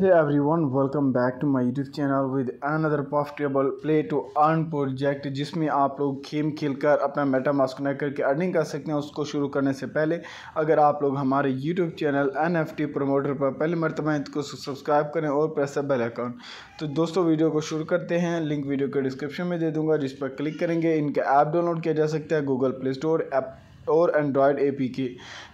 hey everyone welcome back to my youtube channel with another profitable play to earn project जिसमें आप लोग game खेलकर अपना MetaMask connect करके earning कर सकते हैं उसको शुरू करने से पहले अगर आप लोग हमारे youtube channel N F T promoter पर पहले मरतबा इसको तो सब्सक्राइब करें और प्रेस बेल अकाउंट तो दोस्तों वीडियो को शुरू करते हैं लिंक वीडियो के डिस्क्रिप्शन में दे दूंगा जिस पर क्लिक करेंगे इनका ऐप डाउनलोड किया जा सकता है गूगल प्ले स्टोर ऐप और एंड्रॉयड ए पी के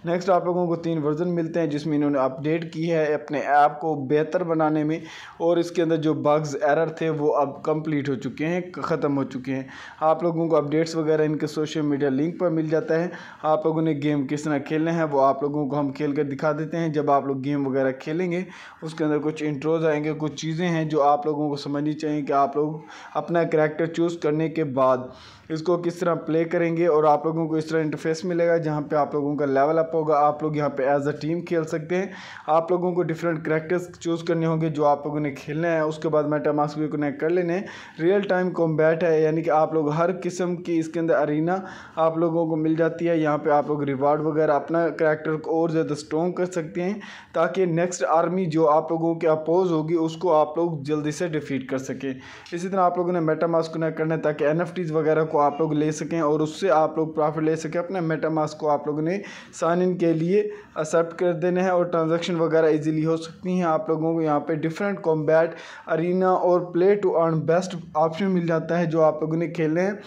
नेक्स्ट आप लोगों को तीन वर्जन मिलते हैं जिसमें इन्होंने अपडेट की है अपने ऐप को बेहतर बनाने में और इसके अंदर जो बग्स एरर थे वो अब कंप्लीट हो चुके हैं ख़त्म हो चुके हैं आप लोगों को अपडेट्स वगैरह इनके सोशल मीडिया लिंक पर मिल जाता है आप लोगों ने गेम किस तरह खेलना है वो आप लोगों को हम खेल कर दिखा देते हैं जब आप लोग गेम वगैरह खेलेंगे उसके अंदर कुछ इंट्रोज आएंगे कुछ चीज़ें हैं जो आप लोगों को समझनी चाहिए कि आप लोग अपना करेक्टर चूज़ करने के बाद इसको किस तरह प्ले करेंगे और आप लोगों को इस तरह इंटरफेस मिलेगा जहाँ पे आप लोगों का लेवल अप होगा आप लोग यहाँ पे एज अ टीम खेल सकते हैं आप लोगों को डिफरेंट करेक्टर्स चूज़ करने होंगे जो आप लोगों ने खेलने हैं उसके बाद मेटामास्क भी कनेक्ट कर लेने रियल टाइम कॉम्बैट है यानी कि आप लोग हर किस्म की इसके अंदर अरीना आप लोगों को मिल जाती है यहाँ पर आप लोग रिवार्ड वगैरह अपना करेक्टर को और ज़्यादा स्ट्रॉन्ग कर सकते हैं ताकि नेक्स्ट आर्मी जो आप लोगों के अपोज होगी उसको आप लोग जल्दी से डिफीट कर सकें इसी तरह आप लोगों ने मेटामास्क कनेक्ट करना है ताकि एन वगैरह को आप लोग ले सकें और उससे आप लोग प्रॉफिट ले सकें अपने मेटामास्क को आप लोगों ने साइन इन के लिए एक्सेप्ट कर देना है और ट्रांजेक्शन वगैरह इजीली हो सकती हैं आप लोगों को यहाँ पे डिफरेंट कॉम्बैट अरीना और play to earn best option मिल जाता है जो आप लोगों ने खेलने हैं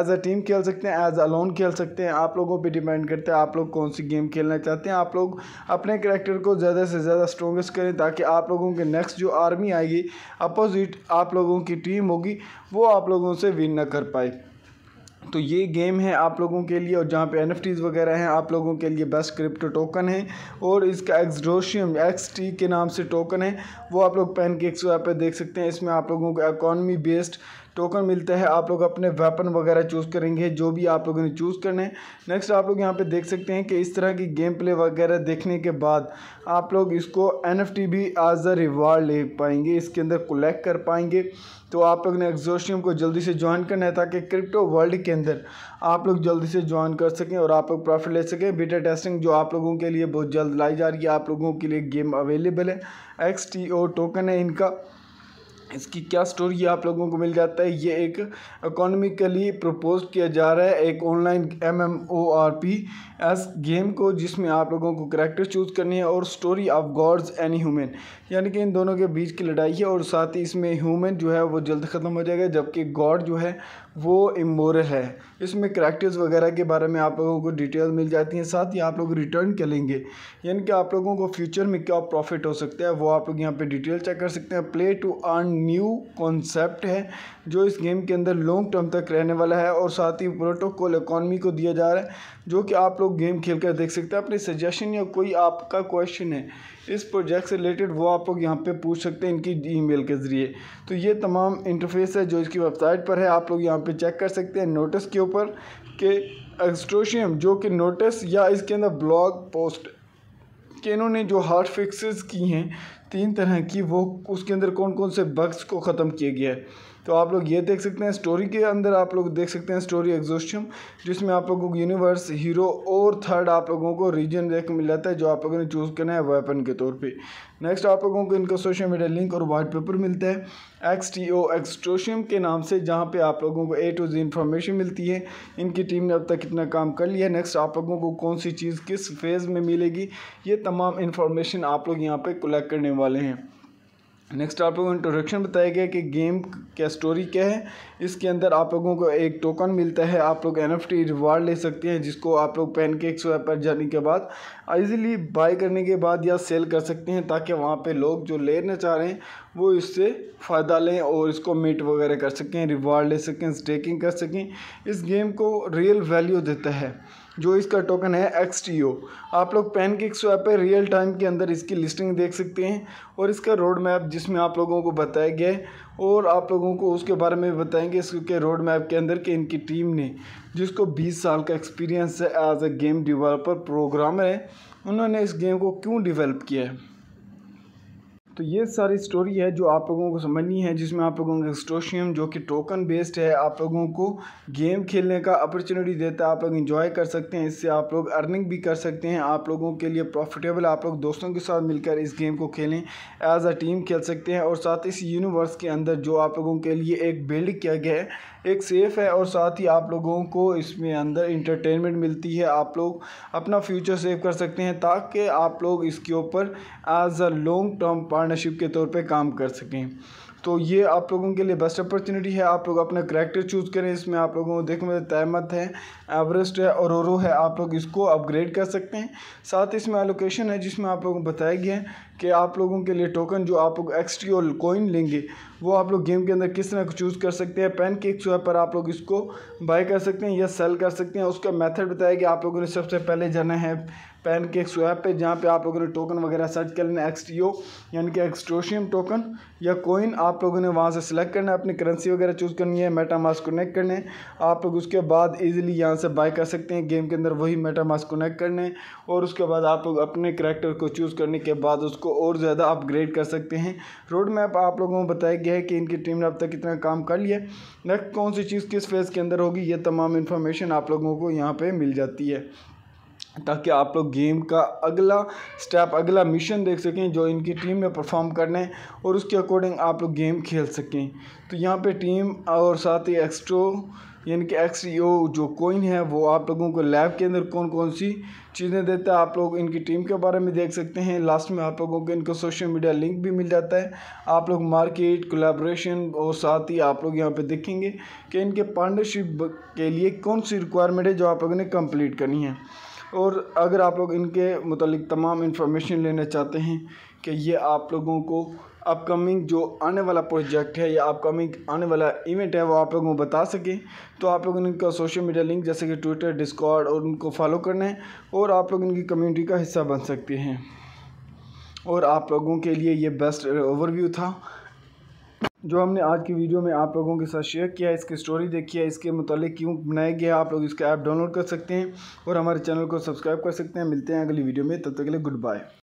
एज अ टीम खेल सकते हैं एज अलोन खेल सकते हैं आप लोगों पर डिपेंड करता है आप लोग कौन सी गेम खेलना चाहते हैं आप लोग अपने करेक्टर को ज़्यादा से ज़्यादा स्ट्रोंगेस्ट करें ताकि आप लोगों के नेक्स्ट जो आर्मी आएगी अपोजिट आप लोगों की टीम होगी वो आप लोगों से विन ना कर पाए तो ये गेम है आप लोगों के लिए और जहाँ पे एन वगैरह हैं आप लोगों के लिए बेस्ट क्रिप्टो टोकन है और इसका एक्सड्रोशियम एक्स टी के नाम से टोकन है वो आप लोग पेन के एक पे देख सकते हैं इसमें आप लोगों को इकॉनमी बेस्ड टोकन मिलता है आप लोग अपने वेपन वगैरह चूज़ करेंगे जो भी आप लोगों ने चूज़ करना है नेक्स्ट आप लोग यहाँ पे देख सकते हैं कि इस तरह की गेम प्ले वगैरह देखने के बाद आप लोग इसको एन भी एज अ रिवार्ड ले पाएंगे इसके अंदर कलेक्ट कर पाएंगे तो आप लोग ने एग्जोशियम को जल्दी से ज्वाइन करना है ताकि क्रिप्टो वर्ल्ड के अंदर आप लोग जल्दी से ज्वाइन कर सकें और आप लोग प्रॉफिट ले सकें बीटा टेस्टिंग जो आप लोगों के लिए बहुत जल्द लाई जा रही है आप लोगों के लिए गेम अवेलेबल है एक्स टी ओ टोकन है इनका इसकी क्या स्टोरी आप लोगों को मिल जाता है ये एक इकोनॉमिकली प्रपोज किया जा रहा है एक online M M O R P S game को जिसमें आप लोगों को करैक्टर चूज़ करनी है और story of gods and human यानी कि इन दोनों के बीच की लड़ाई है और साथ ही इसमें ह्यूमन जो है वो जल्द ख़त्म हो जाएगा जबकि गॉड जो है वो इमोर है इसमें करैक्टर्स वगैरह के बारे में आप लोगों को डिटेल मिल जाती हैं साथ ही आप लोग रिटर्न कर लेंगे यानी कि आप लोगों को फ्यूचर में क्या प्रॉफिट हो सकता है वो आप लोग यहाँ पे डिटेल चेक कर सकते हैं play to earn new concept है जो इस गेम के अंदर लॉन्ग टर्म तक रहने वाला है और साथ ही प्रोटोकॉल इकॉनमी को दिया जा रहा है जो कि आप लोग गेम खेल कर देख सकते हैं अपने सजेशन या कोई आपका क्वेश्चन है इस प्रोजेक्ट से रिलेटेड वो आप लोग यहाँ पर पूछ सकते हैं इनकी ई के ज़रिए तो ये तमाम इंटरफेस है जो इसकी वेबसाइट पर है आप लोग यहाँ पे चेक कर सकते हैं नोटिस के ऊपर कि एक्सट्रोशियम जो कि नोटिस या इसके अंदर ब्लॉग पोस्ट के इन्होंने जो हार्ट फिक्सेस की हैं तीन तरह की वो उसके अंदर कौन कौन से बग्स को ख़त्म किया गया है तो आप लोग ये देख सकते हैं स्टोरी के अंदर आप लोग देख सकते हैं स्टोरी एग्जोस्टियम जिसमें आप लोगों को यूनिवर्स हीरो और थर्ड आप लोगों को रीजन देख मिल जाता है जो आप लोगों ने चूज़ करना है वेपन के तौर पे नेक्स्ट आप लोगों को इनका सोशल मीडिया लिंक और वाइट पेपर मिलता है एक्स टी ओ एक्सट्रोशियम के नाम से जहाँ पर आप लोगों को ए टू जी इन्फॉर्मेशन मिलती है इनकी टीम ने अब तक कितना काम कर लिया नेक्स्ट आप लोगों को कौन सी चीज़ किस फेज़ में मिलेगी ये तमाम इन्फॉर्मेशन आप लोग यहाँ पर कलेक्ट करने वाले हैं नेक्स्ट आप लोगों को इंट्रोडक्शन बताया गया कि गेम क्या स्टोरी क्या है इसके अंदर आप लोगों को एक टोकन मिलता है आप लोग एन एफ टी रिवार्ड ले सकते हैं जिसको आप लोग पैन केक्स पर जाने के बाद ईजिली बाई करने के बाद या सेल कर सकते हैं ताकि वहाँ पे लोग जो लेना चाह रहे हैं वो इससे फ़ायदा लें और इसको मीट वगैरह कर सकें रिवार्ड ले सकें स्टेकिंग कर सकें इस गेम को रियल वैल्यू देता है जो इसका टोकन है एक्स टी ओ आप लोग पेन किक स्वैप पर रियल टाइम के अंदर इसकी लिस्टिंग देख सकते हैं और इसका रोड मैप जिसमें आप लोगों को बताया गया है और आप लोगों को उसके बारे में बताएंगे इसके रोड मैप के अंदर कि इनकी टीम ने जिसको 20 साल का एक्सपीरियंस है as a game developer programmer है उन्होंने इस गेम को क्यों डिवेलप किया है तो ये सारी स्टोरी है जो आप लोगों को समझनी है जिसमें आप लोगों को एक्सट्रोशियम जो कि टोकन बेस्ड है आप लोगों को गेम खेलने का अपॉर्चुनिटी देता है आप लोग इन्जॉय कर सकते हैं इससे आप लोग अर्निंग भी कर सकते हैं आप लोगों के लिए प्रॉफिटेबल आप लोग दोस्तों के साथ मिलकर इस गेम को खेलें एज अ टीम खेल सकते हैं और साथ इस यूनिवर्स के अंदर जो आप लोगों के लिए एक बिल्ड किया गया है एक सेफ़ है और साथ ही आप लोगों को इसमें अंदर इंटरटेनमेंट मिलती है आप लोग अपना फ्यूचर सेव कर सकते हैं ताकि आप लोग इसके ऊपर as a long term part partnership के तौर पे काम कर सकें तो ये आप लोगों के लिए बेस्ट अपॉर्चुनिटी है आप लोग अपना करेक्टर चूज़ करें इसमें आप लोगों को देखने में तैमत है एवरेस्ट है और है आप लोग इसको अपग्रेड कर सकते हैं साथ इसमें एलोकेशन है जिसमें आप लोगों को बताया गया है कि आप लोगों के लिए टोकन जो आप लोग एक्सट्री और कोइन लेंगे वो आप लोग गेम के अंदर किस तरह चूज़ कर सकते हैं पेन केक एक है पर आप लोग इसको बाय कर सकते हैं या सेल कर सकते हैं उसका मेथड बताया कि आप लोगों ने सबसे पहले जाना है के केक स्वैप पर जहाँ पे आप लोगों ने टोकन वगैरह सर्च कर लेना है ओ यानी कि एक्सट्रोशियम टोकन या कोइन आप लोगों ने वहाँ से सिलेक्ट करना है अपनी करेंसी वगैरह चूज़ करनी है मेटामास कनेक्ट करने आप लोग उसके बाद इजीली यहाँ से बाय कर सकते हैं गेम के अंदर वही मेटामास कनेक्ट करने और उसके बाद आप लोग अपने करेक्टर को चूज़ करने के बाद उसको उसको और ज़्यादा अपग्रेड कर सकते हैं रोड मैप आप लोगों को बताया गया है कि इनकी टीम ने अब तक कितना काम कर लिया नेक्स्ट कौन सी चीज़ किस फेज़ के अंदर होगी ये तमाम इन्फॉर्मेशन आप लोगों को यहाँ पर मिल जाती है ताकि आप लोग गेम का अगला स्टेप अगला मिशन देख सकें जो इनकी टीम में परफॉर्म करना है और उसके अकॉर्डिंग आप लोग गेम खेल सकें तो यहाँ पे टीम और साथ ही एक्स्ट्रो यानी कि एक्स e जो कोइन है वो आप लोगों को लैब के अंदर कौन कौन सी चीज़ें देता है आप लोग इनकी टीम के बारे में देख सकते हैं लास्ट में आप लोगों को इनका सोशल मीडिया लिंक भी मिल जाता है आप लोग मार्केट कोलेब्रेशन और साथ ही आप लोग यहाँ पे देखेंगे कि इनके पार्टनरशिप के लिए कौन सी रिक्वायरमेंट है जो आप लोगों ने कम्प्लीट करनी है और अगर आप लोग इनके मतलब तमाम इन्फॉर्मेशन लेना चाहते हैं कि ये आप लोगों को अपकमिंग जो आने वाला प्रोजेक्ट है या अपकमिंग आने वाला इवेंट है वो आप लोगों को बता सकें तो आप लोग इनका सोशल मीडिया लिंक जैसे कि ट्विटर डिस्कॉर्ड और उनको फॉलो करना है और आप लोग इनकी कम्यूनिटी का हिस्सा बन सकते हैं और आप लोगों के लिए ये बेस्ट ओवरव्यू था जो हमने आज की वीडियो में आप लोगों के साथ शेयर किया है इसकी स्टोरी देखी है इसके मतलब क्यों बनाया गया आप लोग इसका ऐप डाउनलोड कर सकते हैं और हमारे चैनल को सब्सक्राइब कर सकते हैं मिलते हैं अगली वीडियो में तब तक के लिए गुड बाय